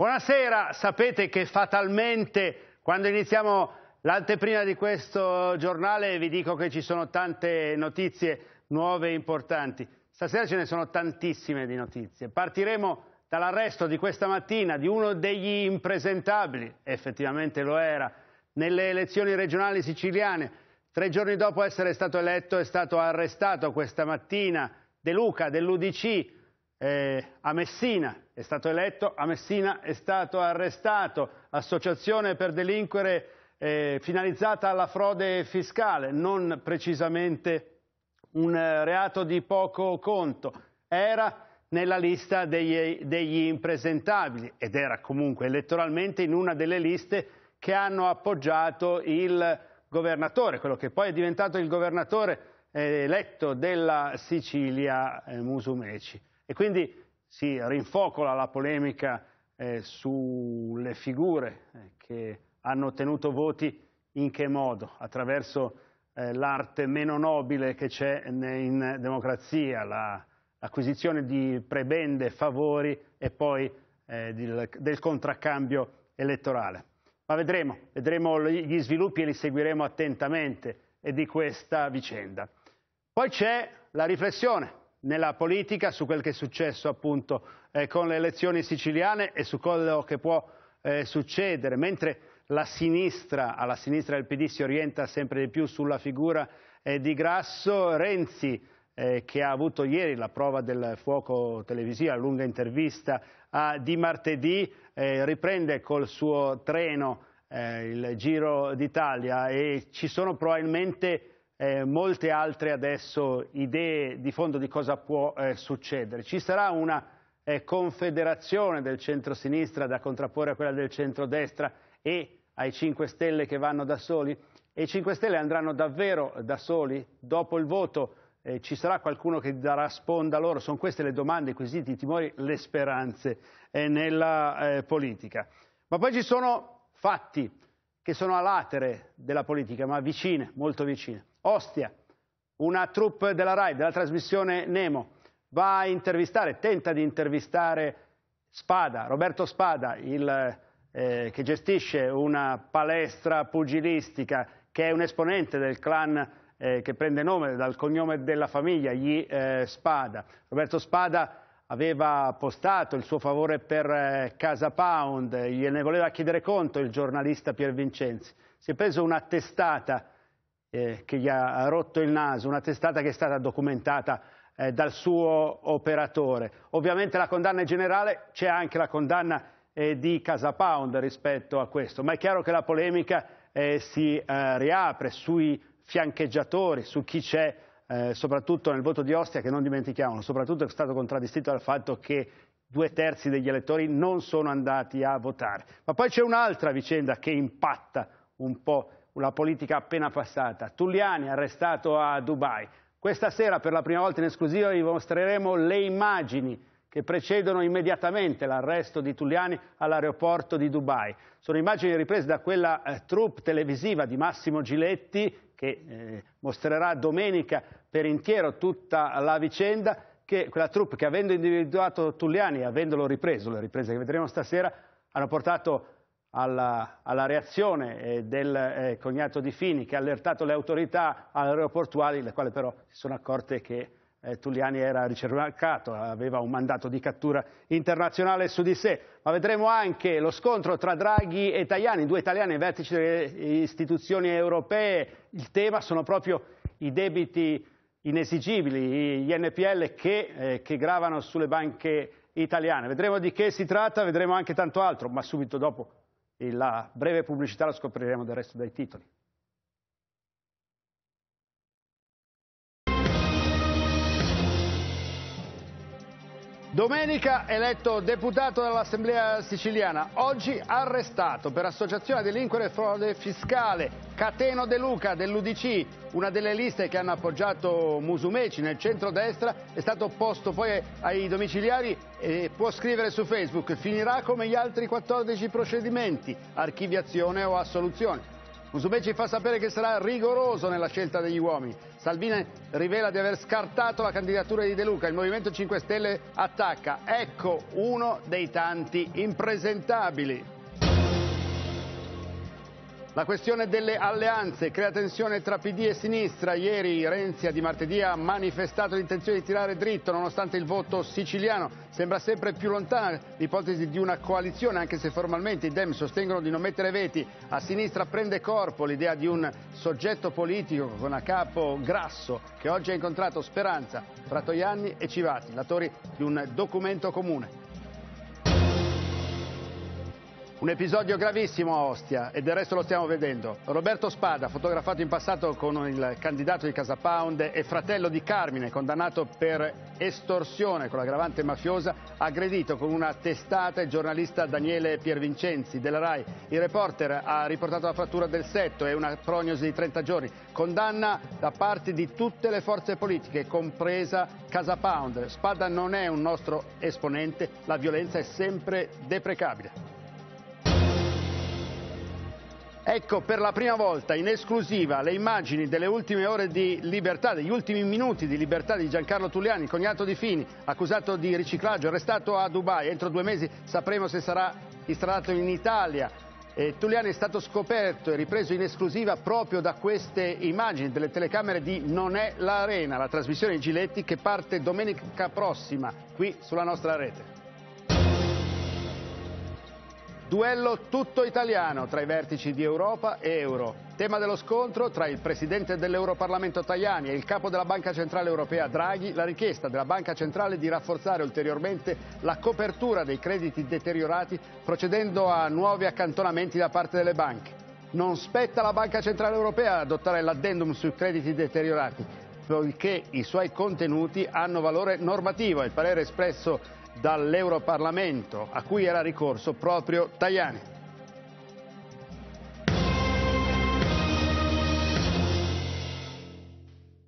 Buonasera, sapete che fatalmente quando iniziamo l'anteprima di questo giornale vi dico che ci sono tante notizie nuove e importanti. Stasera ce ne sono tantissime di notizie. Partiremo dall'arresto di questa mattina di uno degli impresentabili, effettivamente lo era, nelle elezioni regionali siciliane. Tre giorni dopo essere stato eletto è stato arrestato questa mattina De Luca dell'Udc eh, a Messina, è stato eletto, a Messina è stato arrestato, associazione per delinquere eh, finalizzata alla frode fiscale, non precisamente un eh, reato di poco conto, era nella lista degli, degli impresentabili ed era comunque elettoralmente in una delle liste che hanno appoggiato il governatore, quello che poi è diventato il governatore eh, eletto della Sicilia eh, Musumeci. E quindi si rinfocola la polemica eh, sulle figure eh, che hanno ottenuto voti in che modo? Attraverso eh, l'arte meno nobile che c'è in democrazia, l'acquisizione la di prebende, favori e poi eh, del, del contraccambio elettorale. Ma vedremo, vedremo gli sviluppi e li seguiremo attentamente di questa vicenda. Poi c'è la riflessione, nella politica, su quel che è successo appunto eh, con le elezioni siciliane e su quello che può eh, succedere, mentre la sinistra, alla sinistra del PD si orienta sempre di più sulla figura eh, di Grasso, Renzi eh, che ha avuto ieri la prova del fuoco televisiva, lunga intervista a Di Martedì, eh, riprende col suo treno eh, il Giro d'Italia e ci sono probabilmente eh, molte altre adesso idee di fondo di cosa può eh, succedere. Ci sarà una eh, confederazione del centro-sinistra da contrapporre a quella del centro-destra e ai 5 Stelle che vanno da soli? E i 5 Stelle andranno davvero eh, da soli? Dopo il voto eh, ci sarà qualcuno che darà sponda loro? Sono queste le domande, i quesiti, i timori, le speranze eh, nella politica. Ma poi ci sono fatti che sono a latere della politica, ma vicine, molto vicine. Ostia, una troupe della RAI, della trasmissione Nemo, va a intervistare, tenta di intervistare Spada, Roberto Spada, il, eh, che gestisce una palestra pugilistica, che è un esponente del clan eh, che prende nome dal cognome della famiglia, gli eh, Spada. Roberto Spada aveva postato il suo favore per eh, Casa Pound, gliene voleva chiedere conto il giornalista Pier Vincenzi. Si è preso una testata eh, che gli ha rotto il naso, una testata che è stata documentata eh, dal suo operatore. Ovviamente la condanna è generale c'è anche la condanna eh, di Casa Pound rispetto a questo, ma è chiaro che la polemica eh, si eh, riapre sui fiancheggiatori, su chi c'è eh, soprattutto nel voto di Ostia, che non dimentichiamo, soprattutto è stato contraddistinto dal fatto che due terzi degli elettori non sono andati a votare. Ma poi c'è un'altra vicenda che impatta un po' una politica appena passata. Tulliani arrestato a Dubai. Questa sera per la prima volta in esclusiva vi mostreremo le immagini che precedono immediatamente l'arresto di Tulliani all'aeroporto di Dubai. Sono immagini riprese da quella eh, troupe televisiva di Massimo Giletti che eh, mostrerà domenica per intiero tutta la vicenda, che, quella troupe che avendo individuato Tulliani e avendolo ripreso, le riprese che vedremo stasera, hanno portato alla, alla reazione eh, del eh, cognato di Fini che ha allertato le autorità aeroportuali, le quali però si sono accorte che eh, Tulliani era ricercato, aveva un mandato di cattura internazionale su di sé, ma vedremo anche lo scontro tra Draghi e Tajani, due italiani ai vertici delle istituzioni europee, il tema sono proprio i debiti inesigibili, gli NPL che, eh, che gravano sulle banche italiane. Vedremo di che si tratta, vedremo anche tanto altro, ma subito dopo e la breve pubblicità la scopriremo del resto dai titoli. Domenica eletto deputato dall'Assemblea siciliana, oggi arrestato per associazione a delinquere e frode fiscale. Cateno De Luca dell'Udc, una delle liste che hanno appoggiato Musumeci nel centro-destra, è stato posto poi ai domiciliari e può scrivere su Facebook. Finirà come gli altri 14 procedimenti, archiviazione o assoluzione. Musumeci fa sapere che sarà rigoroso nella scelta degli uomini. Salvini rivela di aver scartato la candidatura di De Luca. Il Movimento 5 Stelle attacca. Ecco uno dei tanti impresentabili. La questione delle alleanze crea tensione tra PD e sinistra. Ieri Renzi a di martedì ha manifestato l'intenzione di tirare dritto nonostante il voto siciliano. Sembra sempre più lontana l'ipotesi di una coalizione anche se formalmente i Dem sostengono di non mettere veti. A sinistra prende corpo l'idea di un soggetto politico con a capo Grasso che oggi ha incontrato Speranza, Fratoianni e Civati, latori di un documento comune. Un episodio gravissimo a Ostia e del resto lo stiamo vedendo. Roberto Spada, fotografato in passato con il candidato di Casa Pound e fratello di Carmine, condannato per estorsione con l'aggravante mafiosa, aggredito con una testata il giornalista Daniele Piervincenzi della RAI. Il reporter ha riportato la frattura del setto e una prognosi di 30 giorni. Condanna da parte di tutte le forze politiche, compresa Casa Pound. Spada non è un nostro esponente, la violenza è sempre deprecabile. Ecco per la prima volta in esclusiva le immagini delle ultime ore di libertà, degli ultimi minuti di libertà di Giancarlo Tulliani, cognato di Fini, accusato di riciclaggio, arrestato a Dubai. Entro due mesi sapremo se sarà istradato in Italia. E Tulliani è stato scoperto e ripreso in esclusiva proprio da queste immagini delle telecamere di Non è l'Arena, la trasmissione Giletti che parte domenica prossima qui sulla nostra rete. Duello tutto italiano tra i vertici di Europa e Euro. Tema dello scontro tra il presidente dell'Europarlamento Tajani e il capo della Banca Centrale Europea Draghi, la richiesta della Banca Centrale di rafforzare ulteriormente la copertura dei crediti deteriorati procedendo a nuovi accantonamenti da parte delle banche. Non spetta alla Banca Centrale Europea adottare l'addendum sui crediti deteriorati, poiché i suoi contenuti hanno valore normativo. Il parere espresso dall'Europarlamento, a cui era ricorso proprio Tajani.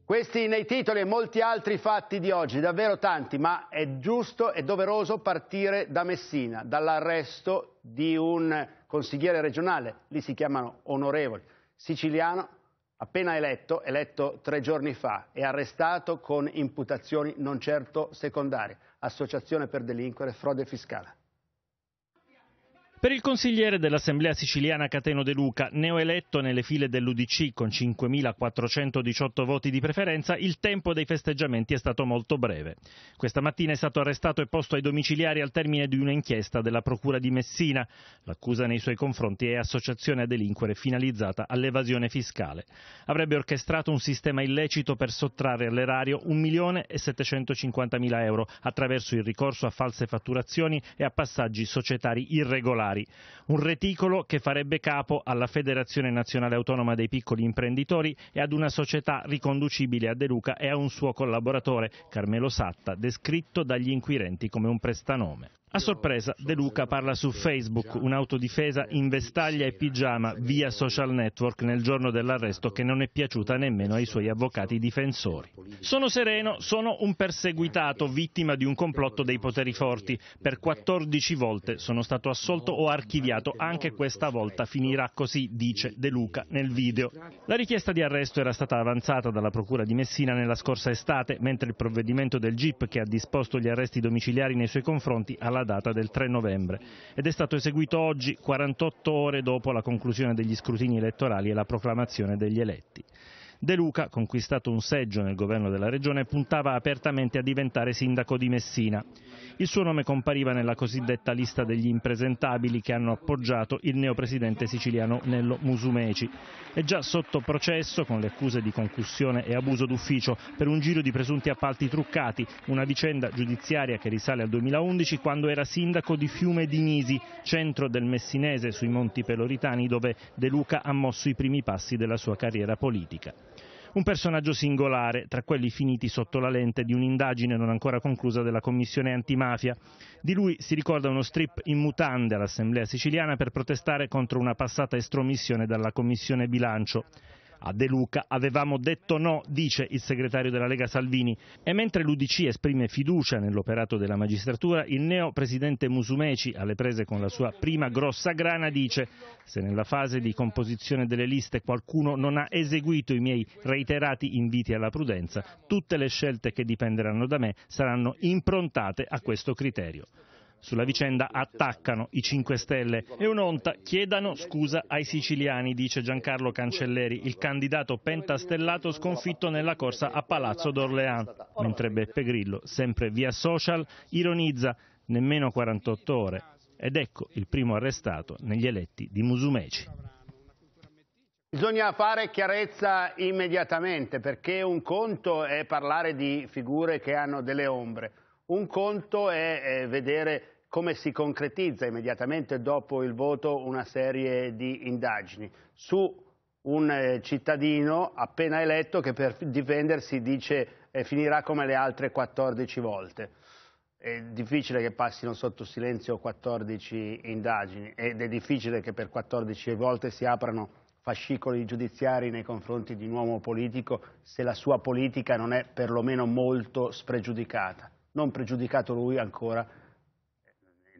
Questi nei titoli e molti altri fatti di oggi, davvero tanti, ma è giusto e doveroso partire da Messina, dall'arresto di un consigliere regionale, lì si chiamano onorevoli, siciliano, appena eletto, eletto tre giorni fa, e arrestato con imputazioni non certo secondarie associazione per delinquere, frode fiscale. Per il consigliere dell'Assemblea siciliana Cateno De Luca, neoeletto nelle file dell'UDC con 5.418 voti di preferenza, il tempo dei festeggiamenti è stato molto breve. Questa mattina è stato arrestato e posto ai domiciliari al termine di un'inchiesta della Procura di Messina. L'accusa nei suoi confronti è associazione a delinquere finalizzata all'evasione fiscale. Avrebbe orchestrato un sistema illecito per sottrarre all'erario 1.750.000 euro attraverso il ricorso a false fatturazioni e a passaggi societari irregolari. Basilari, un reticolo che farebbe capo alla Federazione Nazionale Autonoma dei Piccoli Imprenditori e ad una società riconducibile a De Luca e a un suo collaboratore, Carmelo Satta, descritto dagli inquirenti come un prestanome. A sorpresa, De Luca parla su Facebook, un'autodifesa in vestaglia e pigiama via social network nel giorno dell'arresto che non è piaciuta nemmeno ai suoi avvocati difensori. Sono sereno, sono un perseguitato, vittima di un complotto dei poteri forti. Per 14 volte sono stato assolto o archiviato, anche questa volta finirà così, dice De Luca nel video. La richiesta di arresto era stata avanzata dalla Procura di Messina nella scorsa estate, mentre il provvedimento del GIP che ha disposto gli arresti domiciliari nei suoi confronti ha alla alla data del 3 novembre ed è stato eseguito oggi, 48 ore dopo la conclusione degli scrutini elettorali e la proclamazione degli eletti. De Luca, conquistato un seggio nel governo della regione, puntava apertamente a diventare sindaco di Messina. Il suo nome compariva nella cosiddetta lista degli impresentabili che hanno appoggiato il neopresidente siciliano Nello Musumeci. È già sotto processo con le accuse di concussione e abuso d'ufficio per un giro di presunti appalti truccati, una vicenda giudiziaria che risale al 2011 quando era sindaco di Fiume di Nisi, centro del Messinese sui Monti Peloritani dove De Luca ha mosso i primi passi della sua carriera politica un personaggio singolare tra quelli finiti sotto la lente di un'indagine non ancora conclusa della Commissione antimafia. Di lui si ricorda uno strip in mutande all'Assemblea siciliana per protestare contro una passata estromissione dalla Commissione bilancio. A De Luca avevamo detto no, dice il segretario della Lega Salvini. E mentre l'Udc esprime fiducia nell'operato della magistratura, il neo presidente Musumeci, alle prese con la sua prima grossa grana, dice se nella fase di composizione delle liste qualcuno non ha eseguito i miei reiterati inviti alla prudenza, tutte le scelte che dipenderanno da me saranno improntate a questo criterio. Sulla vicenda attaccano i 5 Stelle e un'onta chiedano scusa ai siciliani, dice Giancarlo Cancelleri, il candidato pentastellato sconfitto nella corsa a Palazzo d'Orléans. mentre Beppe Grillo, sempre via social, ironizza nemmeno 48 ore. Ed ecco il primo arrestato negli eletti di Musumeci. Bisogna fare chiarezza immediatamente perché un conto è parlare di figure che hanno delle ombre, un conto è eh, vedere come si concretizza immediatamente dopo il voto una serie di indagini su un eh, cittadino appena eletto che per difendersi dice eh, finirà come le altre 14 volte. È difficile che passino sotto silenzio 14 indagini ed è difficile che per 14 volte si aprano fascicoli giudiziari nei confronti di un uomo politico se la sua politica non è perlomeno molto spregiudicata non pregiudicato lui ancora,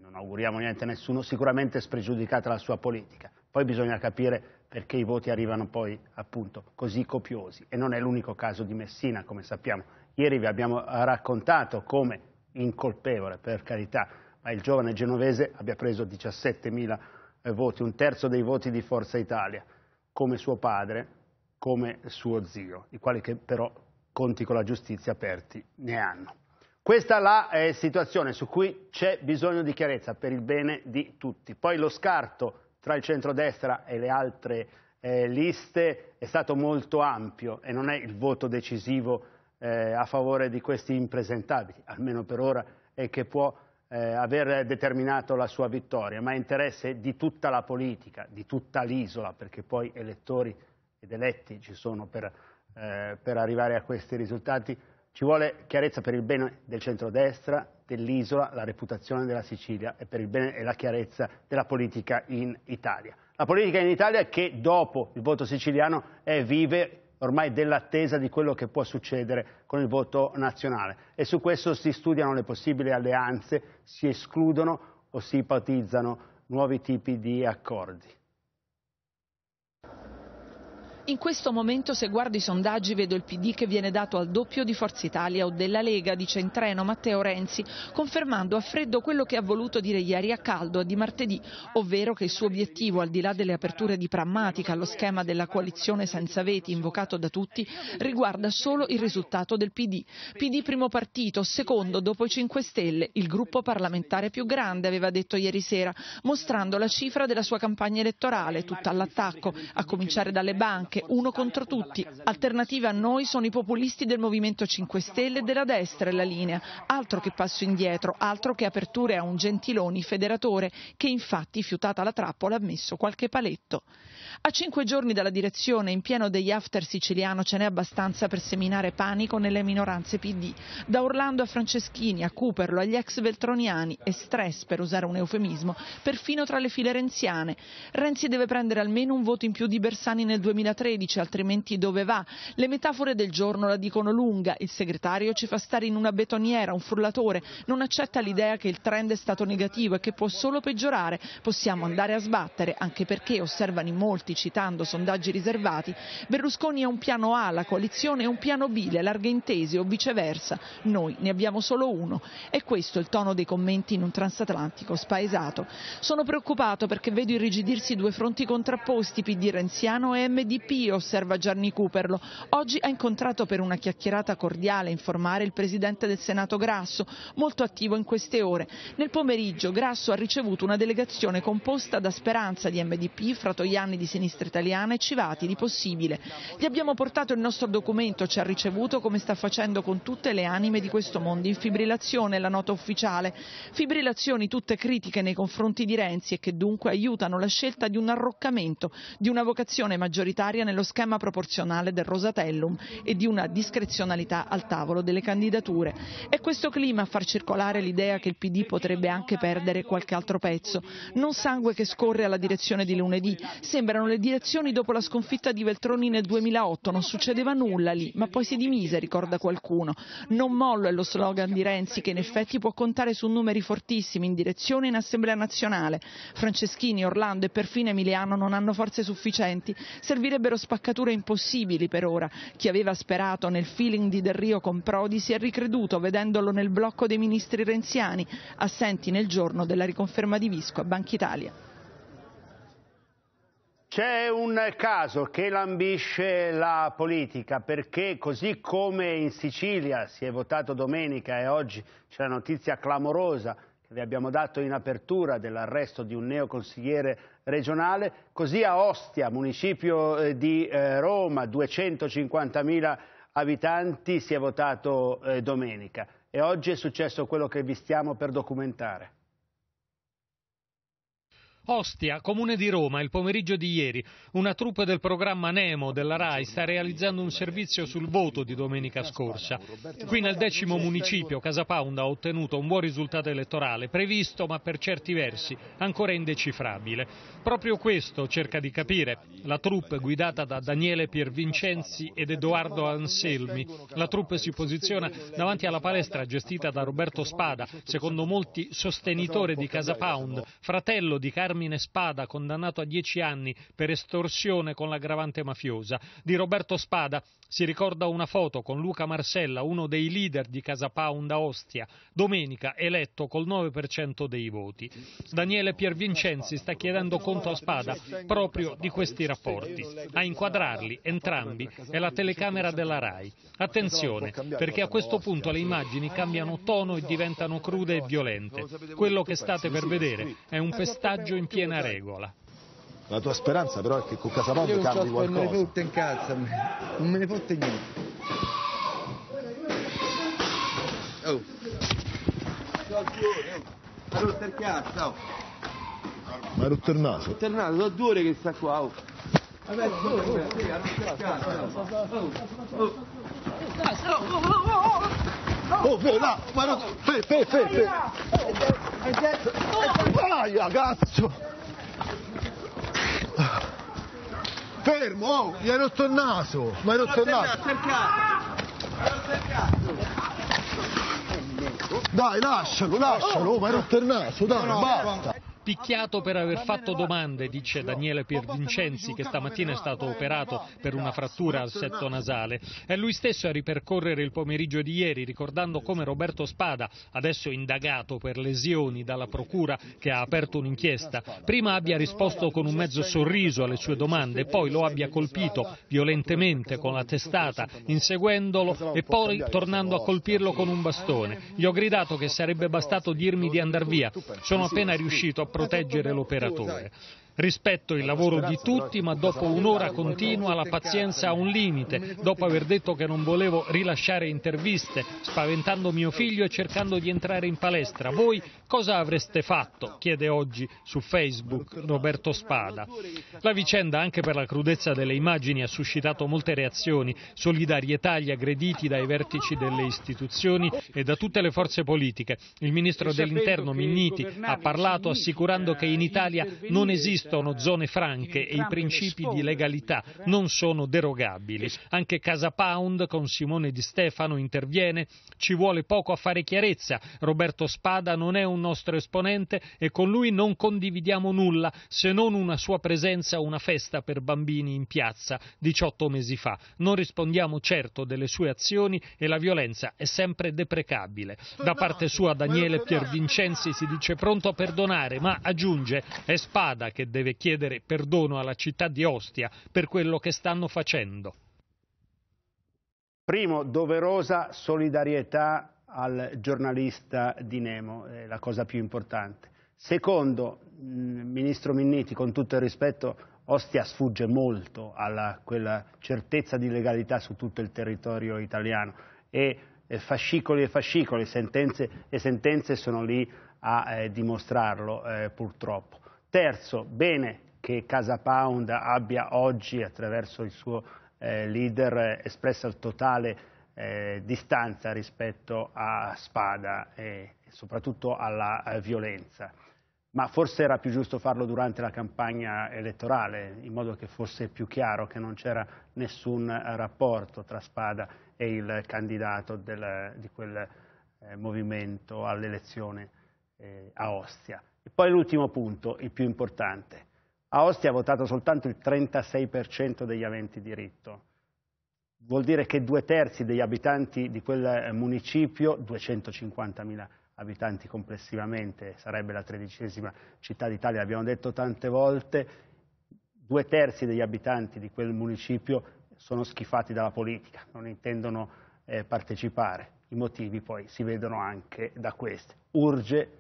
non auguriamo niente a nessuno, sicuramente spregiudicata la sua politica. Poi bisogna capire perché i voti arrivano poi appunto così copiosi e non è l'unico caso di Messina come sappiamo. Ieri vi abbiamo raccontato come incolpevole per carità, ma il giovane genovese abbia preso 17.000 eh, voti, un terzo dei voti di Forza Italia, come suo padre, come suo zio, i quali che però conti con la giustizia aperti ne hanno. Questa è la eh, situazione su cui c'è bisogno di chiarezza per il bene di tutti. Poi lo scarto tra il centrodestra e le altre eh, liste è stato molto ampio e non è il voto decisivo eh, a favore di questi impresentabili, almeno per ora, e che può eh, aver determinato la sua vittoria, ma è interesse di tutta la politica, di tutta l'isola, perché poi elettori ed eletti ci sono per, eh, per arrivare a questi risultati ci vuole chiarezza per il bene del centrodestra, dell'isola, la reputazione della Sicilia e per il bene e la chiarezza della politica in Italia. La politica in Italia che dopo il voto siciliano è vive ormai dell'attesa di quello che può succedere con il voto nazionale e su questo si studiano le possibili alleanze, si escludono o si ipotizzano nuovi tipi di accordi. In questo momento se guardo i sondaggi vedo il PD che viene dato al doppio di Forza Italia o della Lega dice in treno Matteo Renzi, confermando a freddo quello che ha voluto dire ieri a caldo di martedì, ovvero che il suo obiettivo, al di là delle aperture di prammatica allo schema della coalizione senza veti invocato da tutti, riguarda solo il risultato del PD. PD primo partito, secondo dopo i 5 Stelle, il gruppo parlamentare più grande, aveva detto ieri sera, mostrando la cifra della sua campagna elettorale, tutta all'attacco, a cominciare dalle banche, anche uno contro tutti. Alternativa a noi sono i populisti del Movimento 5 Stelle e della destra e la linea. Altro che passo indietro, altro che aperture a un Gentiloni federatore che infatti, fiutata la trappola, ha messo qualche paletto. A cinque giorni dalla direzione, in pieno degli after siciliano, ce n'è abbastanza per seminare panico nelle minoranze PD. Da Orlando a Franceschini, a Cuperlo, agli ex veltroniani e stress, per usare un eufemismo, perfino tra le file renziane. Renzi deve prendere almeno un voto in più di Bersani nel 2013, altrimenti dove va? Le metafore del giorno la dicono lunga. Il segretario ci fa stare in una betoniera, un frullatore, non accetta l'idea che il trend è stato negativo e che può solo peggiorare. Possiamo andare a sbattere, anche perché, osservano in molti, dati, citando sondaggi riservati, Berlusconi ha un piano A, la coalizione e un piano B, le larghe intese o viceversa, noi ne abbiamo solo uno. E questo è il tono dei commenti in un transatlantico spaesato. Sono preoccupato perché vedo irrigidirsi due fronti contrapposti, PD renziano e MDP, osserva Gianni Cuperlo. Oggi ha incontrato per una chiacchierata cordiale informare il presidente del Senato Grasso, molto attivo in queste ore. Nel pomeriggio Grasso ha ricevuto una delegazione composta da Speranza di MDP, Fratoianni di sinistra italiana e Civati di Possibile. Gli abbiamo portato il nostro documento, ci ha ricevuto come sta facendo con tutte le anime di questo mondo in fibrillazione, la nota ufficiale. Fibrillazioni tutte critiche nei confronti di Renzi e che dunque aiutano la scelta di un arroccamento, di una vocazione maggioritaria nello schema proporzionale del Rosatellum e di una discrezionalità al tavolo delle candidature. È questo clima a far circolare l'idea che il PD potrebbe anche perdere qualche altro pezzo. Non sangue che scorre alla direzione di lunedì, sembrano erano le direzioni dopo la sconfitta di Veltroni nel 2008, non succedeva nulla lì, ma poi si dimise, ricorda qualcuno. Non mollo è lo slogan di Renzi che in effetti può contare su numeri fortissimi in direzione e in Assemblea nazionale. Franceschini, Orlando e perfino Emiliano non hanno forze sufficienti, servirebbero spaccature impossibili per ora. Chi aveva sperato nel feeling di Del Rio con Prodi si è ricreduto vedendolo nel blocco dei ministri renziani, assenti nel giorno della riconferma di Visco a Banca Italia. C'è un caso che lambisce la politica perché così come in Sicilia si è votato domenica e oggi c'è la notizia clamorosa che vi abbiamo dato in apertura dell'arresto di un neoconsigliere regionale, così a Ostia, municipio eh, di eh, Roma, 250.000 abitanti, si è votato eh, domenica e oggi è successo quello che vi stiamo per documentare. Ostia, comune di Roma, il pomeriggio di ieri, una troupe del programma Nemo della RAI sta realizzando un servizio sul voto di domenica scorsa. Qui nel decimo municipio Casa Casapaunda ha ottenuto un buon risultato elettorale, previsto ma per certi versi ancora indecifrabile. Proprio questo cerca di capire la troupe guidata da Daniele Piervincenzi ed Edoardo Anselmi. La troupe si posiziona davanti alla palestra gestita da Roberto Spada, secondo molti sostenitore di Casa Pound, fratello di Carlo Carmine Spada, condannato a 10 anni per estorsione con l'aggravante mafiosa. Di Roberto Spada si ricorda una foto con Luca Marcella, uno dei leader di Casa Pound a Ostia, domenica eletto col 9% dei voti. Daniele Piervincenzi sta chiedendo conto a Spada proprio di questi rapporti. A inquadrarli entrambi è la telecamera della RAI. Attenzione, perché a questo punto le immagini cambiano tono e diventano crude e violente. Quello che state per vedere è un pestaggio in piena regola. La tua speranza però è che con Casapond cambi qualcosa. Non me ne fotte in casa, non me ne fotte niente. Oh. Ha rotto il cazzo, oh. Ma ha rotto il naso. Rotto il naso, sono due ore che sta qua, oh. Vabbè, oh, oh, oh. Sì, ha rotto il cazzo. Oh, oh. Oh, oh, oh, oh. Oh, fe, là, ma rotto. Fe, fe, fe, fe. E dentro... Vai ragazzo! Fermo, oh, gli hai rotto il naso! Ma oh, hai rotto il naso! Dai, lascialo, lascialo, oh, ma hai rotto il naso, dai, basta! Picchiato per aver fatto domande, dice Daniele Piervincenzi, che stamattina è stato operato per una frattura al setto nasale. È lui stesso a ripercorrere il pomeriggio di ieri, ricordando come Roberto Spada, adesso indagato per lesioni dalla procura che ha aperto un'inchiesta, prima abbia risposto con un mezzo sorriso alle sue domande, poi lo abbia colpito violentemente con la testata, inseguendolo e poi tornando a colpirlo con un bastone. Gli ho gridato che sarebbe bastato dirmi di andar via. Sono appena riuscito a proteggere l'operatore. Rispetto il lavoro di tutti, ma dopo un'ora continua la pazienza ha un limite. Dopo aver detto che non volevo rilasciare interviste, spaventando mio figlio e cercando di entrare in palestra, voi cosa avreste fatto? chiede oggi su Facebook Roberto Spada. La vicenda, anche per la crudezza delle immagini, ha suscitato molte reazioni, solidarietà agli aggrediti dai vertici delle istituzioni e da tutte le forze politiche. Il ministro dell'Interno Minniti ha parlato assicurando che in eh, Italia non esiste esistono zone franche e i principi di legalità non sono derogabili. Anche Casa Pound con Simone Di Stefano interviene, ci vuole poco a fare chiarezza, Roberto Spada non è un nostro esponente e con lui non condividiamo nulla se non una sua presenza a una festa per bambini in piazza 18 mesi fa. Non rispondiamo certo delle sue azioni e la violenza è sempre deprecabile. Da parte sua Daniele Piervincenzi si dice pronto a perdonare, ma aggiunge è Spada che deve chiedere perdono alla città di Ostia per quello che stanno facendo. Primo, doverosa solidarietà al giornalista di Nemo, è la cosa più importante. Secondo, Ministro Minniti, con tutto il rispetto, Ostia sfugge molto a quella certezza di legalità su tutto il territorio italiano e fascicoli e fascicoli, sentenze e sentenze sono lì a eh, dimostrarlo eh, purtroppo. Terzo, bene che Casa Pound abbia oggi, attraverso il suo eh, leader, eh, espresso totale eh, distanza rispetto a Spada e soprattutto alla eh, violenza. Ma forse era più giusto farlo durante la campagna elettorale, in modo che fosse più chiaro che non c'era nessun eh, rapporto tra Spada e il candidato del, di quel eh, movimento all'elezione a Ostia. E poi l'ultimo punto, il più importante. A Ostia ha votato soltanto il 36% degli aventi diritto. Vuol dire che due terzi degli abitanti di quel eh, municipio, 250.000 abitanti complessivamente, sarebbe la tredicesima città d'Italia, abbiamo detto tante volte, due terzi degli abitanti di quel municipio sono schifati dalla politica, non intendono eh, partecipare. I motivi poi si vedono anche da questi. Urge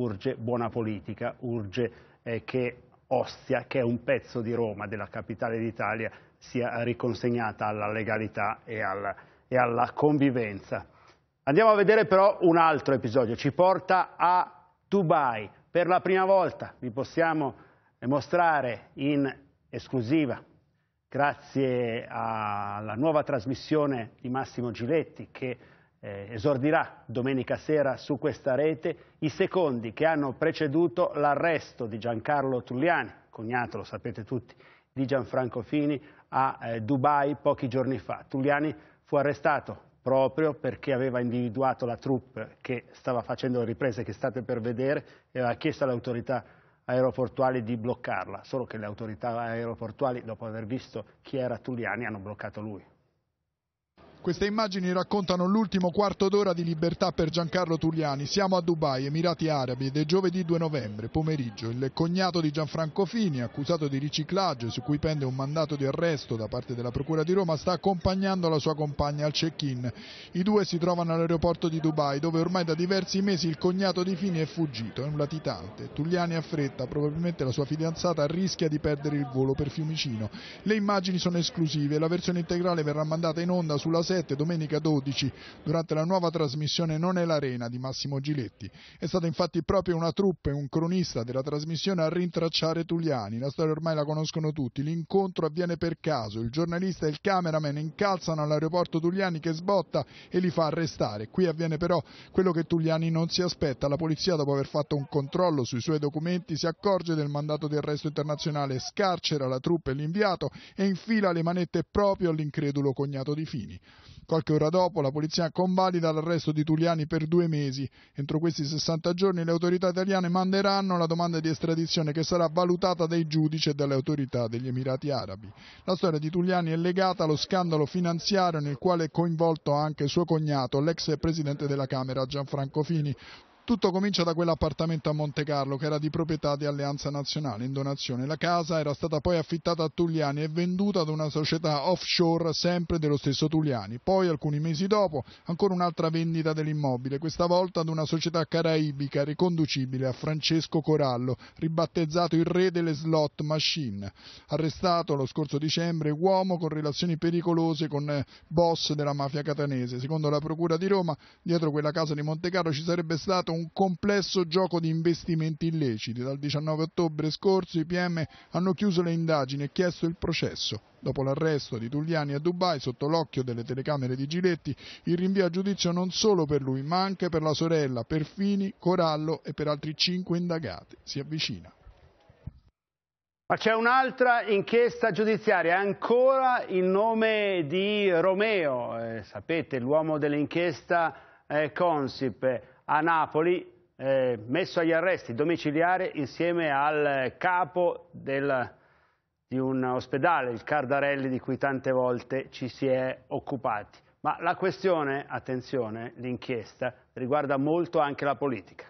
urge buona politica, urge eh, che Ostia, che è un pezzo di Roma, della capitale d'Italia, sia riconsegnata alla legalità e alla, e alla convivenza. Andiamo a vedere però un altro episodio, ci porta a Dubai. Per la prima volta vi possiamo mostrare in esclusiva, grazie alla nuova trasmissione di Massimo Giletti che eh, esordirà domenica sera su questa rete i secondi che hanno preceduto l'arresto di Giancarlo Tulliani, cognato, lo sapete tutti, di Gianfranco Fini a eh, Dubai pochi giorni fa. Tulliani fu arrestato proprio perché aveva individuato la troupe che stava facendo le riprese che state per vedere e aveva chiesto alle autorità aeroportuali di bloccarla, solo che le autorità aeroportuali, dopo aver visto chi era Tulliani, hanno bloccato lui. Queste immagini raccontano l'ultimo quarto d'ora di libertà per Giancarlo Tulliani. Siamo a Dubai, Emirati Arabi, ed è giovedì 2 novembre, pomeriggio. Il cognato di Gianfranco Fini, accusato di riciclaggio e su cui pende un mandato di arresto da parte della Procura di Roma, sta accompagnando la sua compagna al check-in. I due si trovano all'aeroporto di Dubai, dove ormai da diversi mesi il cognato di Fini è fuggito, è un latitante. Tulliani ha fretta, probabilmente la sua fidanzata rischia di perdere il volo per Fiumicino. Le immagini sono esclusive, la versione integrale verrà mandata in onda sulla serie 17 domenica 12 durante la nuova trasmissione Non è l'arena di Massimo Giletti. È stata infatti proprio una truppa e un cronista della trasmissione a rintracciare Tugliani. La storia ormai la conoscono tutti. L'incontro avviene per caso. Il giornalista e il cameraman incalzano all'aeroporto Tugliani che sbotta e li fa arrestare. Qui avviene però quello che Tugliani non si aspetta. La polizia, dopo aver fatto un controllo sui suoi documenti, si accorge del mandato di arresto internazionale, scarcera la truppa e l'inviato e infila le manette proprio all'incredulo cognato di Fini. Qualche ora dopo la polizia convalida l'arresto di Tuliani per due mesi. Entro questi 60 giorni le autorità italiane manderanno la domanda di estradizione che sarà valutata dai giudici e dalle autorità degli Emirati Arabi. La storia di Tuliani è legata allo scandalo finanziario nel quale è coinvolto anche suo cognato, l'ex presidente della Camera Gianfranco Fini. Tutto comincia da quell'appartamento a Monte Carlo che era di proprietà di Alleanza Nazionale in donazione. La casa era stata poi affittata a Tugliani e venduta ad una società offshore sempre dello stesso Tugliani. Poi, alcuni mesi dopo, ancora un'altra vendita dell'immobile, questa volta ad una società caraibica riconducibile a Francesco Corallo, ribattezzato il re delle slot machine. Arrestato lo scorso dicembre, uomo con relazioni pericolose con eh, boss della mafia catanese. Secondo la Procura di Roma, dietro quella casa di Monte Carlo ci sarebbe stato un complesso gioco di investimenti illeciti. Dal 19 ottobre scorso i PM hanno chiuso le indagini e chiesto il processo. Dopo l'arresto di Tulliani a Dubai, sotto l'occhio delle telecamere di Giletti, il rinvio a giudizio non solo per lui, ma anche per la sorella, Perfini, Corallo e per altri cinque indagati. Si avvicina. Ma c'è un'altra inchiesta giudiziaria, ancora in nome di Romeo, eh, sapete l'uomo dell'inchiesta eh, Consip a Napoli eh, messo agli arresti domiciliari insieme al capo del, di un ospedale, il Cardarelli, di cui tante volte ci si è occupati. Ma la questione, attenzione, l'inchiesta, riguarda molto anche la politica.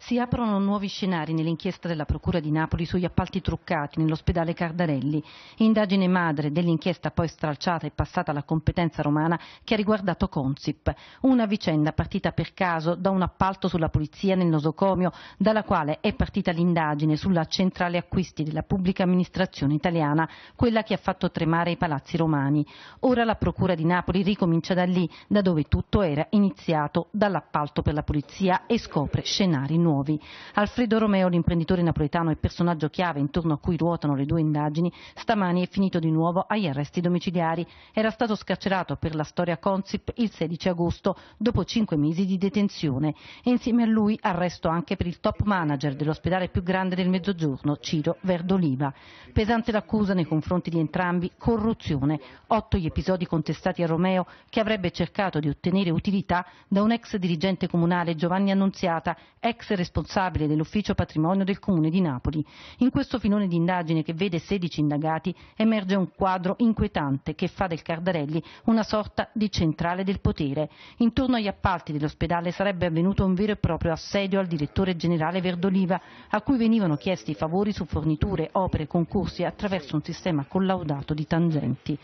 Si aprono nuovi scenari nell'inchiesta della Procura di Napoli sugli appalti truccati nell'ospedale Cardarelli, indagine madre dell'inchiesta poi stralciata e passata alla competenza romana che ha riguardato Consip, una vicenda partita per caso da un appalto sulla polizia nel nosocomio, dalla quale è partita l'indagine sulla centrale acquisti della pubblica amministrazione italiana, quella che ha fatto tremare i palazzi romani. Ora la Procura di Napoli ricomincia da lì, da dove tutto era iniziato dall'appalto per la polizia e scopre scenari nuovi nuovi. Alfredo Romeo, l'imprenditore napoletano e personaggio chiave intorno a cui ruotano le due indagini, stamani è finito di nuovo agli arresti domiciliari. Era stato scarcerato per la storia Consip il 16 agosto, dopo cinque mesi di detenzione. E insieme a lui arresto anche per il top manager dell'ospedale più grande del Mezzogiorno, Ciro Verdoliva. Pesante l'accusa nei confronti di entrambi, corruzione. Otto gli episodi contestati a Romeo, che avrebbe cercato di ottenere utilità da un ex dirigente comunale, Giovanni Annunziata, ex responsabile dell'ufficio patrimonio del Comune di Napoli. In questo filone di indagine che vede 16 indagati emerge un quadro inquietante che fa del Cardarelli una sorta di centrale del potere. Intorno agli appalti dell'ospedale sarebbe avvenuto un vero e proprio assedio al direttore generale Verdoliva, a cui venivano chiesti favori su forniture, opere, concorsi attraverso un sistema collaudato di tangenti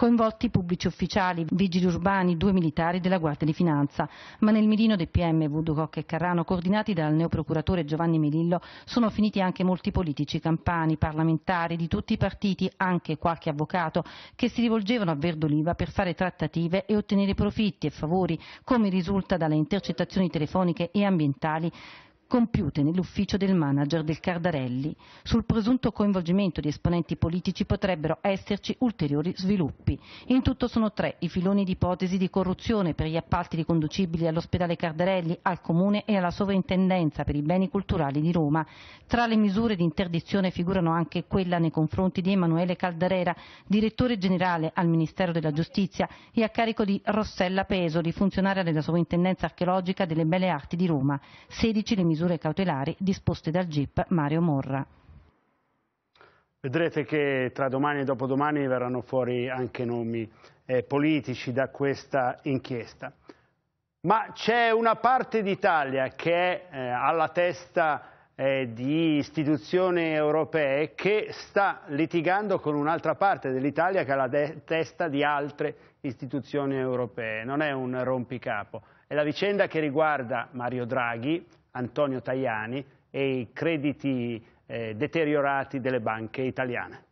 coinvolti pubblici ufficiali, vigili urbani, due militari della Guardia di Finanza. Ma nel mirino dei PM Vudococca e Carrano, coordinati dal neoprocuratore Giovanni Melillo, sono finiti anche molti politici campani, parlamentari di tutti i partiti, anche qualche avvocato, che si rivolgevano a Verdoliva per fare trattative e ottenere profitti e favori, come risulta dalle intercettazioni telefoniche e ambientali compiute nell'ufficio del manager del Cardarelli sul presunto coinvolgimento di esponenti politici potrebbero esserci ulteriori sviluppi. In tutto sono tre i filoni di ipotesi di corruzione per gli appalti riconducibili all'ospedale Cardarelli, al Comune e alla Sovrintendenza per i beni culturali di Roma. Tra le misure di interdizione figurano anche quella nei confronti di Emanuele Caldarera, direttore generale al Ministero della Giustizia e a carico di Rossella Pesoli, funzionaria della Sovrintendenza archeologica delle Belle Arti di Roma. 16 le misure misure cautelari disposte dal GIP Mario Morra. Vedrete che tra domani e dopodomani verranno fuori anche nomi eh, politici da questa inchiesta. Ma c'è una parte d'Italia che è eh, alla testa eh, di istituzioni europee che sta litigando con un'altra parte dell'Italia che è alla testa di altre istituzioni europee. Non è un rompicapo. È la vicenda che riguarda Mario Draghi, Antonio Tajani e i crediti eh, deteriorati delle banche italiane.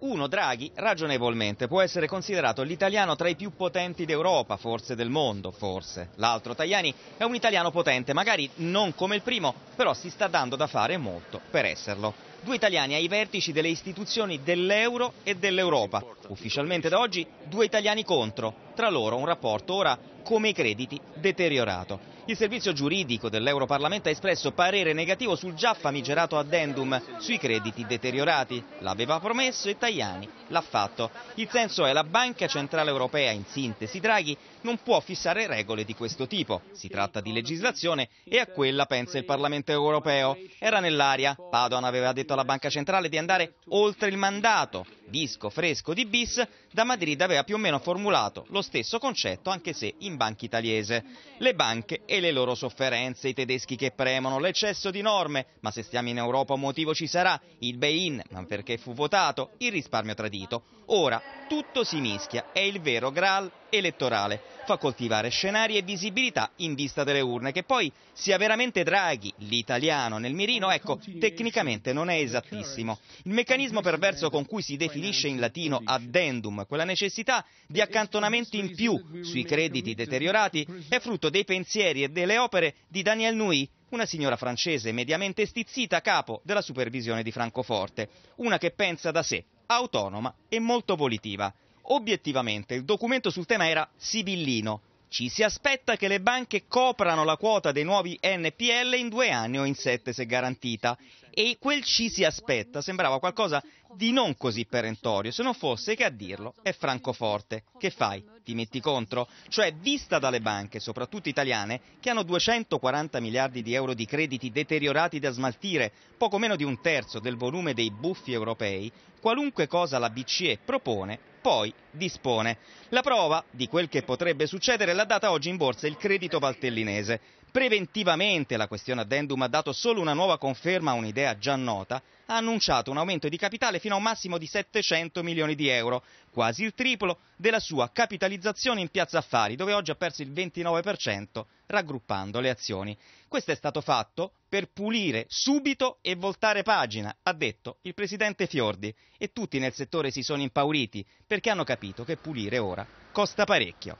Uno, Draghi, ragionevolmente può essere considerato l'italiano tra i più potenti d'Europa, forse del mondo, forse. L'altro, Tajani, è un italiano potente, magari non come il primo, però si sta dando da fare molto per esserlo. Due italiani ai vertici delle istituzioni dell'euro e dell'Europa. Ufficialmente da oggi due italiani contro, tra loro un rapporto ora come i crediti deteriorato. Il servizio giuridico dell'Europarlamento ha espresso parere negativo sul già famigerato addendum sui crediti deteriorati. L'aveva promesso e Tajani l'ha fatto. Il senso è la Banca Centrale Europea, in sintesi Draghi, non può fissare regole di questo tipo. Si tratta di legislazione e a quella pensa il Parlamento europeo. Era nell'aria. Padoan aveva detto alla Banca Centrale di andare oltre il mandato disco fresco di Bis, da Madrid aveva più o meno formulato lo stesso concetto anche se in banca italiese. Le banche e le loro sofferenze, i tedeschi che premono, l'eccesso di norme, ma se stiamo in Europa un motivo ci sarà, il bail-in, ma perché fu votato, il risparmio tradito. Ora tutto si mischia, è il vero Graal elettorale. Fa coltivare scenari e visibilità in vista delle urne. Che poi sia veramente Draghi, l'italiano nel mirino, ecco, tecnicamente non è esattissimo. Il meccanismo perverso con cui si definisce in latino addendum, quella necessità di accantonamenti in più sui crediti deteriorati, è frutto dei pensieri e delle opere di Daniel Nui, una signora francese mediamente stizzita capo della supervisione di Francoforte, una che pensa da sé, autonoma e molto volitiva. Obiettivamente, il documento sul tema era sibillino. Ci si aspetta che le banche coprano la quota dei nuovi NPL in due anni o in sette se garantita. E quel ci si aspetta sembrava qualcosa di non così perentorio, se non fosse che a dirlo è Francoforte. Che fai? Ti metti contro? Cioè, vista dalle banche, soprattutto italiane, che hanno 240 miliardi di euro di crediti deteriorati da smaltire, poco meno di un terzo del volume dei buffi europei, qualunque cosa la BCE propone poi dispone. La prova di quel che potrebbe succedere l'ha data oggi in borsa il credito valtellinese. Preventivamente la questione addendum ha dato solo una nuova conferma a un'idea già nota, ha annunciato un aumento di capitale fino a un massimo di 700 milioni di euro, quasi il triplo della sua capitalizzazione in Piazza Affari, dove oggi ha perso il 29%, raggruppando le azioni. Questo è stato fatto per pulire subito e voltare pagina, ha detto il presidente Fiordi, e tutti nel settore si sono impauriti perché hanno capito che pulire ora costa parecchio.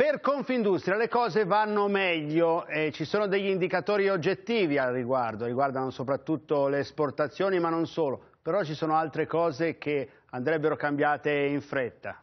Per Confindustria le cose vanno meglio, eh, ci sono degli indicatori oggettivi al riguardo, riguardano soprattutto le esportazioni ma non solo, però ci sono altre cose che andrebbero cambiate in fretta.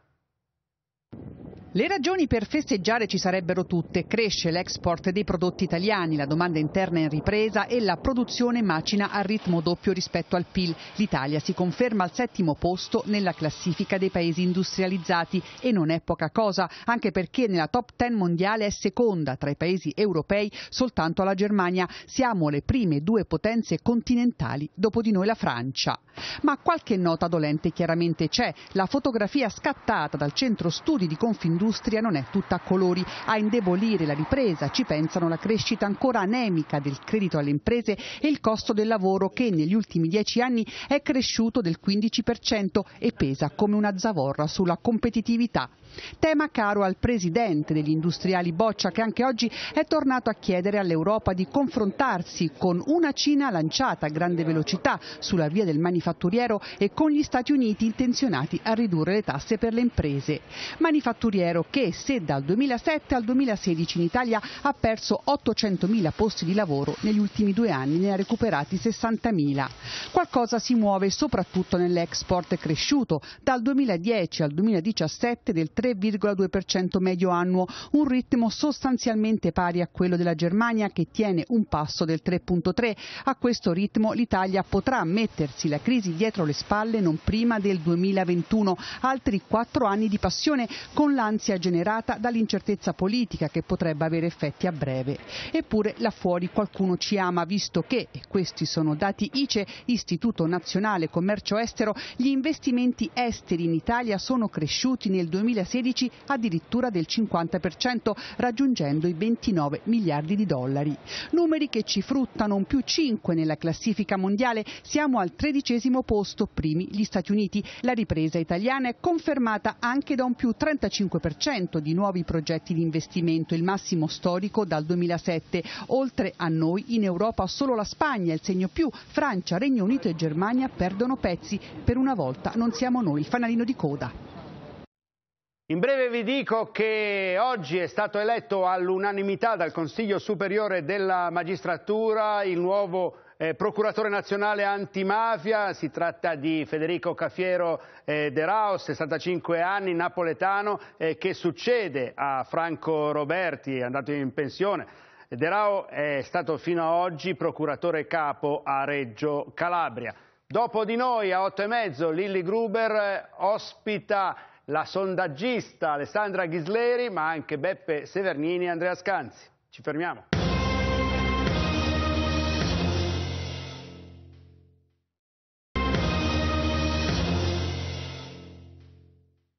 Le ragioni per festeggiare ci sarebbero tutte. Cresce l'export dei prodotti italiani, la domanda interna in ripresa e la produzione macina a ritmo doppio rispetto al PIL. L'Italia si conferma al settimo posto nella classifica dei paesi industrializzati e non è poca cosa, anche perché nella top ten mondiale è seconda tra i paesi europei soltanto alla Germania. Siamo le prime due potenze continentali, dopo di noi la Francia. Ma qualche nota dolente chiaramente c'è. La fotografia scattata dal centro studi di Confindustria l'industria non è tutta a colori. A indebolire la ripresa ci pensano la crescita ancora anemica del credito alle imprese e il costo del lavoro che negli ultimi dieci anni è cresciuto del 15% e pesa come una zavorra sulla competitività tema caro al presidente degli industriali Boccia che anche oggi è tornato a chiedere all'Europa di confrontarsi con una Cina lanciata a grande velocità sulla via del manifatturiero e con gli Stati Uniti intenzionati a ridurre le tasse per le imprese. Manifatturiero che se dal 2007 al 2016 in Italia ha perso 800.000 posti di lavoro, negli ultimi due anni ne ha recuperati 60.000. Qualcosa si muove soprattutto nell'export cresciuto dal 2010 al 2017 del 3,5%. 3,2% medio annuo, un ritmo sostanzialmente pari a quello della Germania che tiene un passo del 3,3%. A questo ritmo l'Italia potrà mettersi la crisi dietro le spalle non prima del 2021, altri quattro anni di passione con l'ansia generata dall'incertezza politica che potrebbe avere effetti a breve. Eppure là fuori qualcuno ci ama, visto che, e questi sono dati ICE, Istituto Nazionale Commercio Estero, gli investimenti esteri in Italia sono cresciuti nel 2016 2016 addirittura del 50%, raggiungendo i 29 miliardi di dollari. Numeri che ci fruttano un più 5 nella classifica mondiale, siamo al tredicesimo posto, primi gli Stati Uniti. La ripresa italiana è confermata anche da un più 35% di nuovi progetti di investimento, il massimo storico dal 2007. Oltre a noi, in Europa solo la Spagna, il segno più, Francia, Regno Unito e Germania perdono pezzi. Per una volta non siamo noi il fanalino di coda. In breve vi dico che oggi è stato eletto all'unanimità dal Consiglio Superiore della Magistratura il nuovo eh, procuratore nazionale antimafia, si tratta di Federico Cafiero eh, De Raos, 65 anni, napoletano, eh, che succede a Franco Roberti, è andato in pensione. De Raos è stato fino ad oggi procuratore capo a Reggio Calabria. Dopo di noi, a 8 e mezzo, Lilli Gruber eh, ospita la sondaggista Alessandra Ghisleri, ma anche Beppe Severnini e Andrea Scanzi. Ci fermiamo.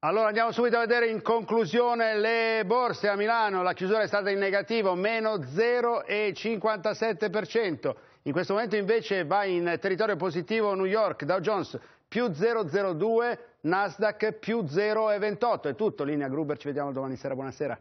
Allora andiamo subito a vedere in conclusione le borse a Milano, la chiusura è stata in negativo, meno 0,57%, in questo momento invece va in territorio positivo New York, Dow Jones più 0,02%, Nasdaq più 0,28. È tutto, linea Gruber, ci vediamo domani sera, buonasera.